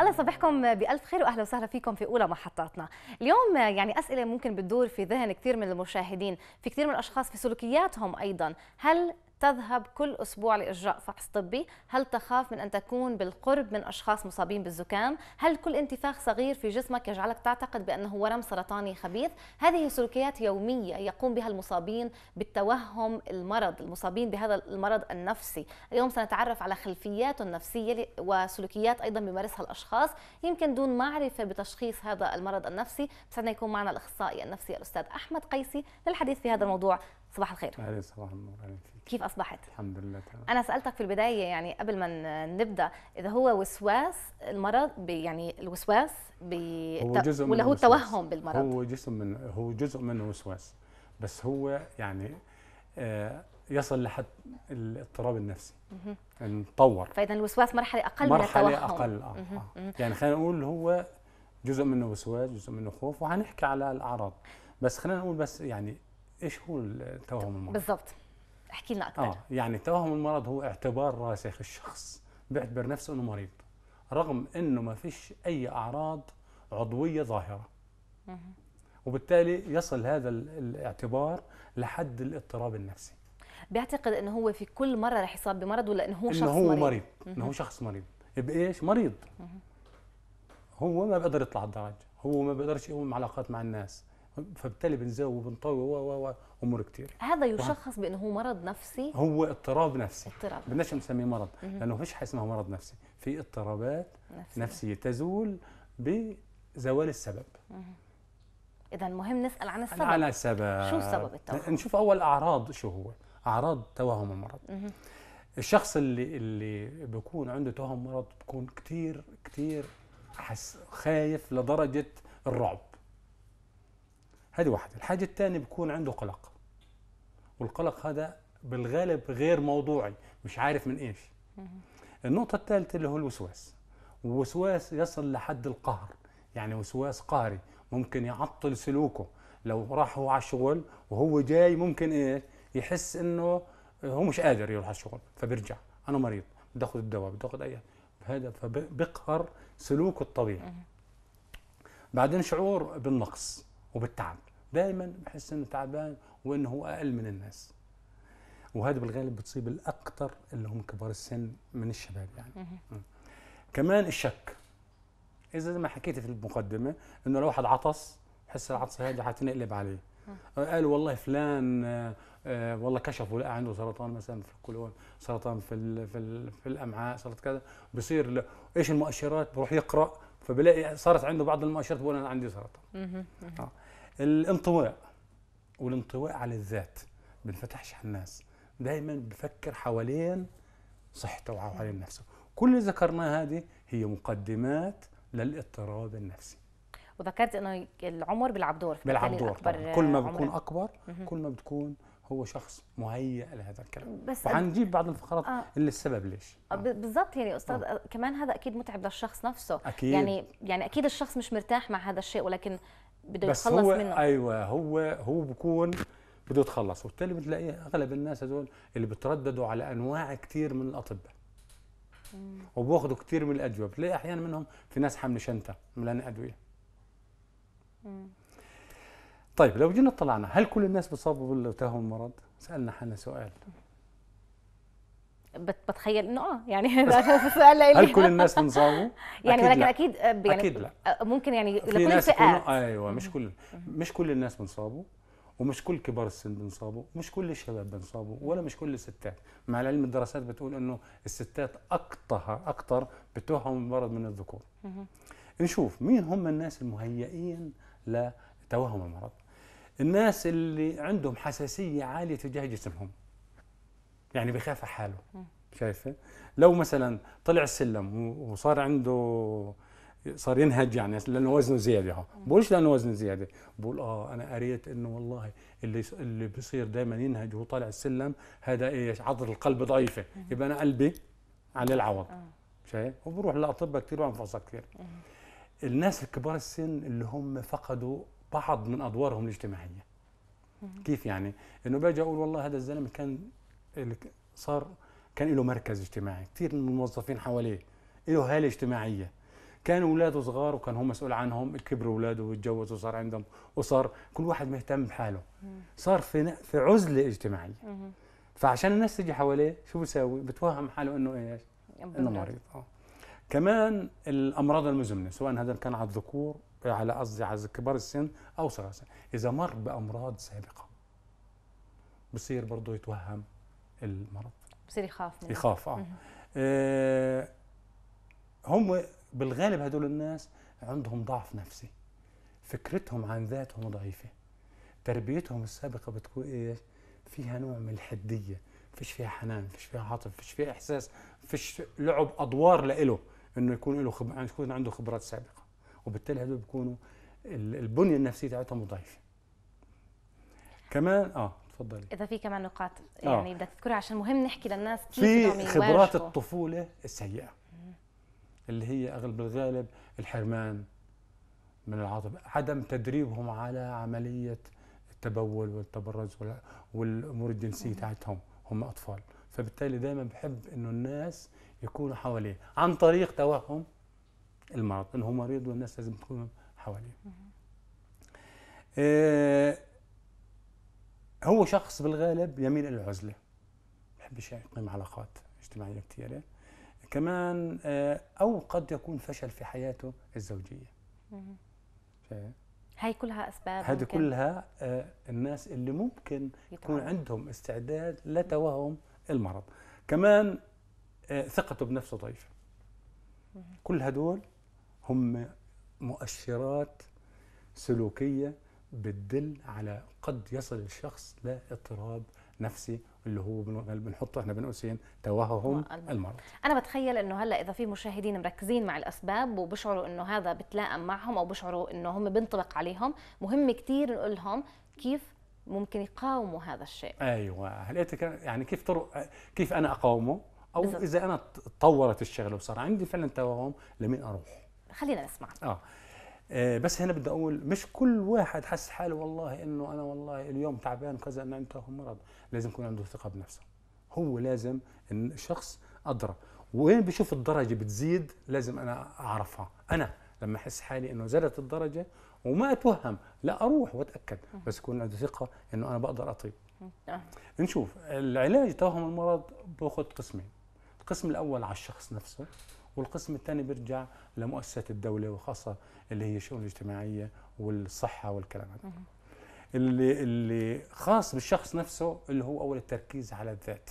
الله يصبحكم بألف خير وأهلا وسهلا فيكم في أولى محطاتنا اليوم يعني أسئلة ممكن بتدور في ذهن كثير من المشاهدين في كثير من الأشخاص في سلوكياتهم أيضا هل تذهب كل أسبوع لإجراء فحص طبي هل تخاف من أن تكون بالقرب من أشخاص مصابين بالزكام؟ هل كل انتفاخ صغير في جسمك يجعلك تعتقد بأنه ورم سرطاني خبيث؟ هذه سلوكيات يومية يقوم بها المصابين بالتوهم المرض المصابين بهذا المرض النفسي اليوم سنتعرف على خلفيات النفسية وسلوكيات أيضا بيمارسها الأشخاص يمكن دون معرفة بتشخيص هذا المرض النفسي بسعدنا يكون معنا الأخصائي النفسي الأستاذ أحمد قيسي للحديث في هذا الموضوع صباح الخير اهلا صباح النور اهلا فيك كيف اصبحت الحمد لله تمام انا سالتك في البدايه يعني قبل ما نبدا اذا هو وسواس المرض يعني الوسواس ولا هو توهم بالمرض هو جزء من هو جزء منه وسواس بس هو يعني آه، يصل لحد الاضطراب النفسي نطور فاذا الوسواس مرحله اقل مرحلة من التوهم مرحله اقل آه. آه. يعني خلينا نقول هو جزء منه وسواس جزء منه خوف وهنحكي على الاعراض بس خلينا نقول بس يعني ايش هو التوهم المرض؟ بالضبط احكي لنا اكثر آه يعني توهم المرض هو اعتبار راسخ الشخص بيعتبر نفسه انه مريض رغم انه ما فيش اي اعراض عضويه ظاهره وبالتالي يصل هذا الاعتبار لحد الاضطراب النفسي بيعتقد انه هو في كل مره رح يصاب بمرض ولا انه هو شخص إنه هو مريض, مريض. انه هو شخص مريض بايش مريض هو ما بيقدر يطلع الدرج هو ما بيقدرش يقوم علاقات مع الناس فبالتالي بنزاوي وبنطوي و و امور كتير هذا يشخص بانه هو مرض نفسي هو اضطراب نفسي اضطراب بدناش نسميه مرض لانه فيش حاجه اسمها مرض نفسي في اضطرابات نفسية, نفسية تزول بزوال السبب اذا مهم نسال عن السبب عن السبب شو سبب التوهم نشوف اول اعراض شو هو اعراض توهم المرض مم. الشخص اللي اللي بيكون عنده توهم مرض بيكون كتير كتير حس خايف لدرجه الرعب هذه واحدة الحاجة الثانية بيكون عنده قلق والقلق هذا بالغالب غير موضوعي مش عارف من ايش النقطة الثالثة اللي هو الوسواس ووسواس يصل لحد القهر يعني وسواس قهري ممكن يعطل سلوكه لو راح هو على الشغل وهو جاي ممكن ايه يحس انه هو مش قادر يروح على الشغل فبيرجع انا مريض بدي اخذ الدواء بدي اخذ اي هذا فبقهر سلوكه الطبيعي بعدين شعور بالنقص وبالتعب دائما بحس انه تعبان وانه هو اقل من الناس وهذا بالغالب بتصيب الاكثر اللي هم كبار السن من الشباب يعني كمان الشك اذا زي ما حكيت في المقدمه انه لو واحد عطس حس العطس هذا حتنقلب عليه قالوا والله فلان آه, آه، والله كشفوا لقى عنده سرطان مثلا في القولون سرطان في الـ في, الـ في الامعاء سرطان كذا بصير ايش المؤشرات بروح يقرا فبلاقي صارت عنده بعض المؤشرات بقول انا عندي سرطان آه. الانطواء والانطواء على الذات بنفتحش على الناس دايما بفكر حوالين صحته وحوالين نفسه كل اللي ذكرناه هذه هي مقدمات للاضطراب النفسي وذكرت انه العمر بيلعب دور بيلعب دور كل ما عمر. اكبر كل ما بتكون هو شخص مهيئ لهذا الكلام بس وحنجيب بعض الفقرات آه اللي السبب ليش آه. بالضبط يعني استاذ آه. كمان هذا اكيد متعب للشخص نفسه أكيد. يعني يعني اكيد الشخص مش مرتاح مع هذا الشيء ولكن بده يتخلص بس هو منه ايوه هو هو بكون بده يتخلص وبالتالي بتلاقي اغلب الناس هذول اللي بترددوا على انواع كثير من الاطباء وبياخذوا كثير من الادويه بتلاقي احيانا منهم في ناس حامله شنطه ملان ادويه طيب لو جينا طلعنا هل كل الناس بتصابوا بالتهاب المرض سالنا حالنا سؤال بتخيل انه اه يعني سؤال هل كل الناس بنصابوا؟ يعني ولكن اكيد آه، يعني اكيد لا آه، ممكن يعني لكل فئات ايوه مش كل مش كل الناس بنصابوا ومش كل كبار السن بنصابوا مش كل الشباب بنصابوا ولا مش كل الستات مع العلم الدراسات بتقول انه الستات اكتها اكثر بتوهم المرض من الذكور نشوف مين هم الناس المهيئين لتوهم المرض الناس اللي عندهم حساسيه عاليه تجاه جسمهم يعني بخاف على حاله شايفه لو مثلا طلع السلم وصار عنده صار ينهج يعني لانه وزنه زياده ها بقولش لانه وزنه زياده بقول اه انا قريت انه والله اللي اللي بصير دائما ينهج وهو طالع السلم هذا ايش عضله القلب ضعيفه يبقى انا قلبي على العوض آه. شايف وبروح لاطباء كثير وانفصل كثير الناس الكبار السن اللي هم فقدوا بعض من ادوارهم الاجتماعيه كيف يعني انه باجي اقول والله هذا الزلمه كان اللي صار كان له مركز اجتماعي كثير من الموظفين حواليه له هاله اجتماعيه كانوا اولاده صغار وكان هو مسؤول عنهم كبروا اولاده وتجوزوا وصار عندهم وصار كل واحد مهتم بحاله صار في في عزله اجتماعيه فعشان الناس تيجي حواليه شو بيساوي بتوهم حاله انه ايش انه مريض آه. كمان الامراض المزمنه سواء هذا كان على الذكور على قصدي على كبار السن او صغار السن اذا مر بامراض سابقه بصير برضه يتوهم المرض بصير يخاف منه يخاف آه. آه، هم بالغالب هدول الناس عندهم ضعف نفسي فكرتهم عن ذاتهم ضعيفه تربيتهم السابقه بتكون ايش فيها نوع من الحديه فيش فيها حنان فيش فيها عاطفه فيش فيها احساس فيش لعب ادوار لإله انه يكون له خب... يكون عنده خبرات سابقه وبالتالي هدول بيكونوا البنيه النفسيه تاعتهم ضعيفه كمان اه تفضلي اذا في كمان نقاط آه. يعني بدك تذكرها عشان مهم نحكي للناس كيف في خبرات الطفوله السيئه اللي هي اغلب الغالب الحرمان من العاطفه عدم تدريبهم على عمليه التبول والتبرز والامور الجنسيه تاعتهم هم اطفال فبالتالي دائما بحب انه الناس يكونوا حواليه عن طريق توهم المرض انه هو مريض والناس لازم تكون حواليه هو شخص بالغالب يميل الى العزله ما بحبش يقيم علاقات اجتماعيه كثيره كمان آه، او قد يكون فشل في حياته الزوجيه ف... هاي كلها اسباب هذه كلها آه، الناس اللي ممكن يكون عندهم استعداد لتوهم المرض كمان آه، ثقته بنفسه ضعيفه كل هدول هم مؤشرات سلوكيه بتدل على قد يصل الشخص لاضطراب نفسي اللي هو بنحطه احنا بين قوسين توهم المرض انا بتخيل انه هلا اذا في مشاهدين مركزين مع الاسباب وبشعروا انه هذا بتلائم معهم او بشعروا انه هم بينطبق عليهم مهم كثير نقول لهم كيف ممكن يقاوموا هذا الشيء ايوه هل يعني كيف طرق كيف انا اقاومه او بالزبط. اذا انا تطورت الشغله وصار عندي فعلا توهم لمين اروح خلينا نسمع اه آه، بس هنا بدي اقول مش كل واحد حس حاله والله انه انا والله اليوم تعبان وكذا انا عنده مرض لازم يكون عنده ثقه بنفسه هو لازم إن الشخص ادرى وين بشوف الدرجه بتزيد لازم انا اعرفها انا لما احس حالي انه زادت الدرجه وما اتوهم لا اروح واتاكد بس يكون عندي ثقه انه انا بقدر اطيب نشوف العلاج توهم المرض باخذ قسمين القسم الاول على الشخص نفسه والقسم الثاني بيرجع لمؤسسات الدوله وخاصه اللي هي الشؤون الاجتماعيه والصحه والكلام هذا اللي اللي خاص بالشخص نفسه اللي هو اول التركيز على الذات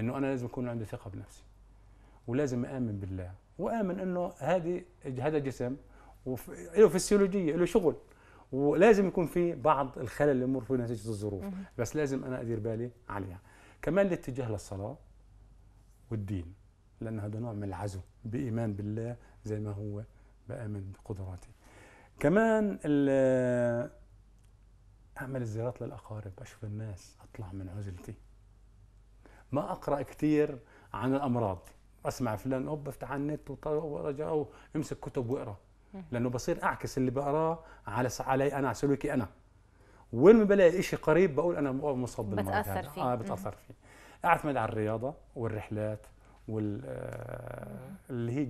انه انا لازم أكون عندي ثقه بنفسي ولازم اامن بالله وامن انه هذه هذا جسم له فسيولوجيه له شغل ولازم يكون في بعض الخلل اللي يمر فيه نتيجه الظروف بس لازم انا ادير بالي عليها كمان الاتجاه للصلاه والدين لأن هذا نوع من العزو بإيمان بالله زي ما هو بآمن بقدراته كمان أعمل الزيارات للأقارب أشوف الناس أطلع من عزلتي ما أقرأ كثير عن الأمراض أسمع فلان أوب أفتح على النت ورجع امسك كتب وأقرأ لأنه بصير أعكس اللي بقراه على علي أنا على سلوكي أنا وين ما بلاقي شيء قريب بقول أنا مصاب بالمرض بتأثر فيه آه بتأثر فيه أعتمد على الرياضة والرحلات وال آه، اللي هي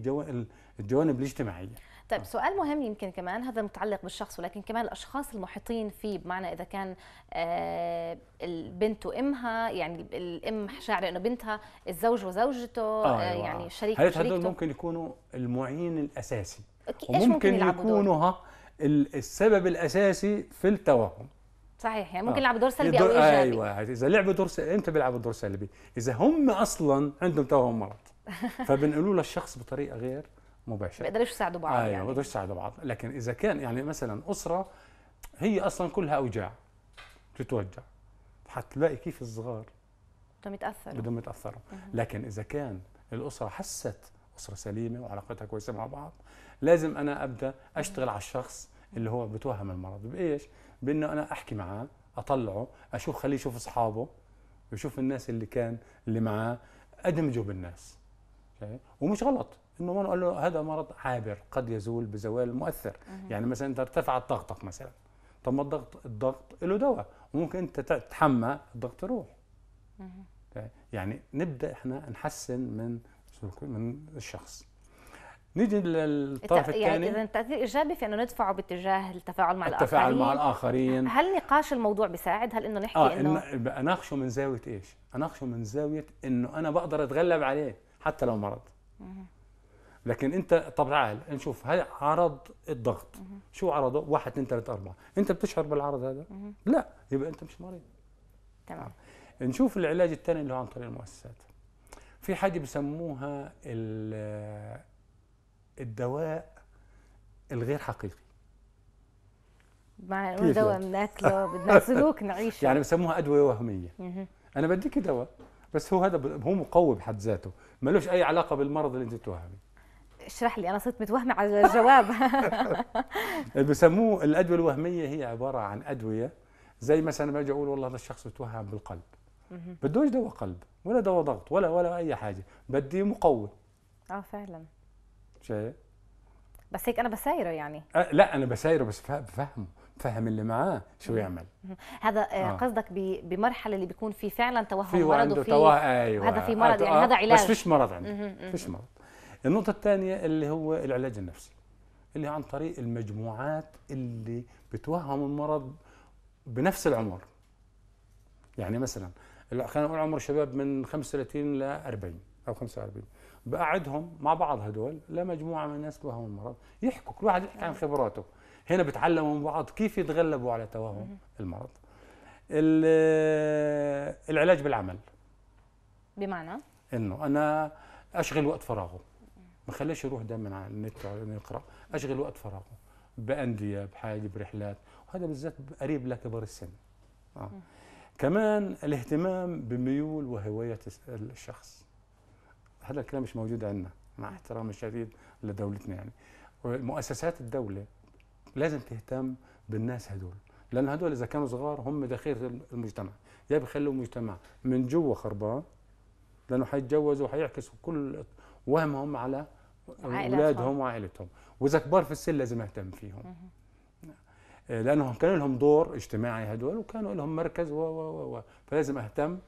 الجوانب الاجتماعيه طيب سؤال مهم يمكن كمان هذا متعلق بالشخص ولكن كمان الاشخاص المحيطين فيه بمعنى اذا كان آه، البنت وامها يعني الام شاعره انه بنتها الزوج وزوجته آه, آه، أيوة. يعني شريك هل هذول ممكن يكونوا المعين الاساسي وممكن يكونوا السبب الاساسي في التوهم صحيح يعني ممكن آه. يلعب دور سلبي او ايجابي ايوه اذا لعبوا دور سلبي امتى بيلعبوا دور سلبي؟ اذا هم اصلا عندهم توهم مرض فبنقولوا للشخص بطريقه غير مباشره بيقدروش يساعدوا بعض آه يعني بيقدروش يساعدوا بعض لكن اذا كان يعني مثلا اسره هي اصلا كلها اوجاع بتتوجع حتلاقي كيف الصغار بدهم يتاثروا بدهم يتاثروا لكن اذا كان الاسره حست اسره سليمه وعلاقتها كويسه مع بعض لازم انا ابدا اشتغل على الشخص اللي هو بتوهم المرض بايش؟ بانه انا احكي معاه اطلعه اشوف خليه يشوف اصحابه ويشوف الناس اللي كان اللي معاه ادمجه بالناس ومش غلط انه ما نقول له هذا مرض عابر قد يزول بزوال مؤثر يعني مثلا انت ارتفعت ضغطك مثلا طب ما الضغط الضغط له دواء وممكن انت تتحمى الضغط يروح يعني نبدا احنا نحسن من من الشخص نيجي للطرف يعني الثاني يعني اذا تاثير ايجابي في انه ندفعه باتجاه التفاعل مع التفاعل الاخرين مع الاخرين هل نقاش الموضوع بيساعد هل انه نحكي آه انه اناقشه من زاويه ايش اناقشه من زاويه انه انا بقدر اتغلب عليه حتى لو مرض لكن انت طب تعال نشوف هل عرض الضغط شو عرضه واحد اثنين ثلاثة أربعة انت بتشعر بالعرض هذا لا يبقى انت مش مريض تمام آه. نشوف العلاج الثاني اللي هو عن طريق المؤسسات في حاجة بسموها الدواء الغير حقيقي مع دواء يعني؟ بناكله بدنا سلوك نعيشه يعني بسموها ادويه وهميه انا بديك دواء بس هو هذا هو مقوي بحد ذاته ملوش اي علاقه بالمرض اللي انت توهمي اشرح لي انا صرت متوهمه على الجواب بسموه الادويه الوهميه هي عباره عن ادويه زي مثلا باجي اقول والله هذا الشخص متوهم بالقلب بدوش دواء قلب ولا دواء ضغط ولا ولا اي حاجه بدي مقوي اه فعلا شايف بس هيك انا بسايره يعني أه لا انا بسايره بس بفهمه فهم اللي معاه شو يعمل هذا آه. آه. قصدك بمرحله اللي بيكون في فعلا توهم في مرض وفي توه... أيوة. هذا في مرض آه، يعني هذا آه، علاج بس فيش مرض عندي فيش مرض النقطه الثانيه اللي هو العلاج النفسي اللي عن طريق المجموعات اللي بتوهم المرض بنفس العمر يعني مثلا خلينا نقول عمر الشباب من 35 ل 40 او 45 بقعدهم مع بعض هدول لمجموعه من الناس توهم المرض يحكوا كل واحد يحكي عن خبراته هنا بتعلموا من بعض كيف يتغلبوا على توهم المرض العلاج بالعمل بمعنى انه انا اشغل وقت فراغه ما خليش يروح دائما على النت يقرا اشغل وقت فراغه بانديه بحاجه برحلات وهذا بالذات قريب لكبار السن آه. كمان الاهتمام بميول وهوايه الشخص هذا الكلام مش موجود عندنا مع احترامي الشديد لدولتنا يعني مؤسسات الدوله لازم تهتم بالناس هدول لان هدول اذا كانوا صغار هم دخيل المجتمع يا بيخلوا المجتمع من جوا خربان لانه حيتجوزوا وحيعكسوا كل وهمهم على اولادهم وعائلتهم واذا كبار في السن لازم اهتم فيهم لانهم كان لهم دور اجتماعي هدول وكانوا لهم مركز و و و فلازم اهتم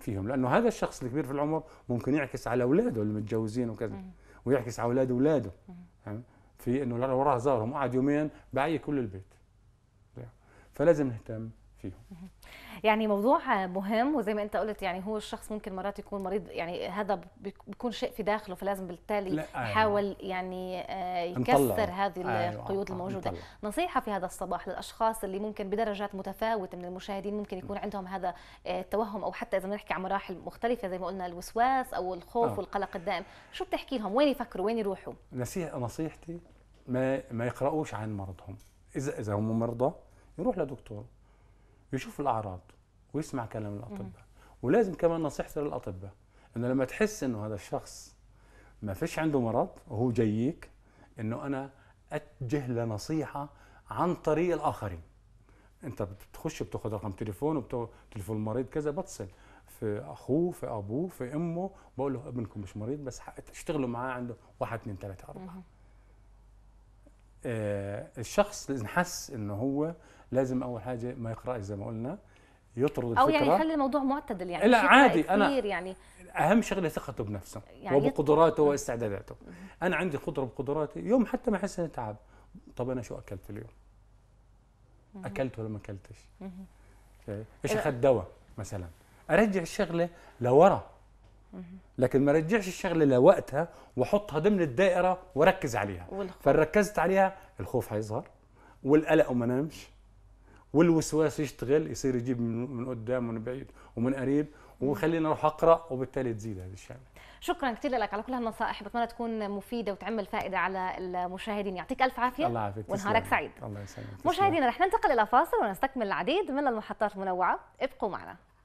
فيهم لانه هذا الشخص الكبير في العمر ممكن يعكس على اولاده المتجوزين وكذا ويعكس على اولاد اولاده في انه لو راح زارهم قعد يومين بعي كل البيت فلازم نهتم فيهم يعني موضوع مهم وزي ما انت قلت يعني هو الشخص ممكن مرات يكون مريض يعني هذا بيكون شيء في داخله فلازم بالتالي أيوة. يحاول يعني آه، يكسر هذه أيوة، القيود الموجوده نصيحه في هذا الصباح للاشخاص اللي ممكن بدرجات متفاوته من المشاهدين ممكن يكون عندهم هذا آه، التوهم او حتى اذا بنحكي عن مراحل مختلفه زي ما قلنا الوسواس او الخوف أوه. والقلق الدائم شو بتحكي لهم وين يفكروا وين يروحوا نصيحتي ما ما يقراوش عن مرضهم اذا اذا هم مرضى يروح لدكتور يشوف الاعراض ويسمع كلام الاطباء ولازم كمان نصيحتي للاطباء انه لما تحس انه هذا الشخص ما فيش عنده مرض وهو جايك انه انا اتجه لنصيحه عن طريق الاخرين انت بتخش بتاخذ رقم تليفون وبتاخذ تليفون المريض كذا بتصل في اخوه في ابوه في امه بقول له ابنكم مش مريض بس اشتغلوا معاه عنده واحد اثنين ثلاثه اربعه آه، الشخص لازم حس انه هو لازم اول حاجه ما يقرا زي ما قلنا يطرد الفكره او يعني يخلي الموضوع معتدل يعني لا عادي انا يعني اهم شغله ثقته بنفسه يعني وبقدراته واستعداداته انا عندي قدره بقدراتي يوم حتى ما احس اني تعب طب انا شو اكلت اليوم اكلت ولا ما اكلتش ايش اخذت دواء مثلا ارجع الشغله لورا لكن ما رجعش الشغله لوقتها واحطها ضمن الدائره وركز عليها فركزت عليها الخوف هيظهر والقلق وما نامش والوسواس يشتغل يصير يجيب من قدام ومن بعيد ومن قريب وخليني اروح اقرا وبالتالي تزيد هذه الشغله شكرا كثير لك على كل هالنصائح بتمنى تكون مفيده وتعمل فائده على المشاهدين يعطيك الف عافيه الله يعافيك ونهارك سعيد الله يسلمك مشاهدينا رح ننتقل الى فاصل ونستكمل العديد من المحطات المنوعه ابقوا معنا